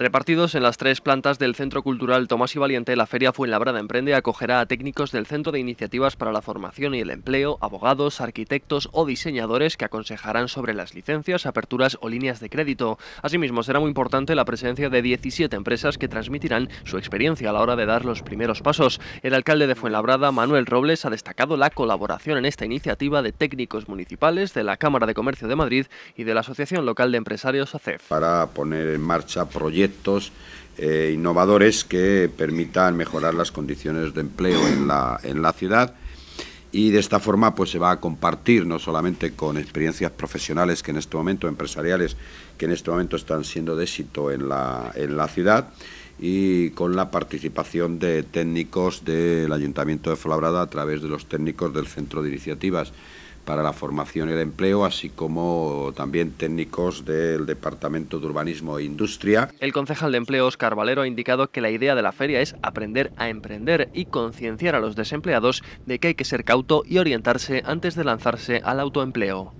Repartidos en las tres plantas del Centro Cultural Tomás y Valiente, la Feria Fuenlabrada Emprende acogerá a técnicos del Centro de Iniciativas para la Formación y el Empleo, abogados, arquitectos o diseñadores que aconsejarán sobre las licencias, aperturas o líneas de crédito. Asimismo, será muy importante la presencia de 17 empresas que transmitirán su experiencia a la hora de dar los primeros pasos. El alcalde de Fuenlabrada, Manuel Robles, ha destacado la colaboración en esta iniciativa de técnicos municipales, de la Cámara de Comercio de Madrid y de la Asociación Local de Empresarios ACEF. Para poner en marcha proyectos proyectos eh, innovadores que permitan mejorar las condiciones de empleo en la, ciudad y de esta forma pues se va a compartir no solamente con experiencias profesionales que en este momento, empresariales, que en este momento están siendo de éxito en la, en la ciudad y con la participación de técnicos del Ayuntamiento de Flabrada a través de los técnicos del Centro de Iniciativas para la formación y el empleo, así como también técnicos del Departamento de Urbanismo e Industria. El concejal de empleo, Oscar Valero, ha indicado que la idea de la feria es aprender a emprender y concienciar a los desempleados de que hay que ser cauto y orientarse antes de lanzarse al autoempleo.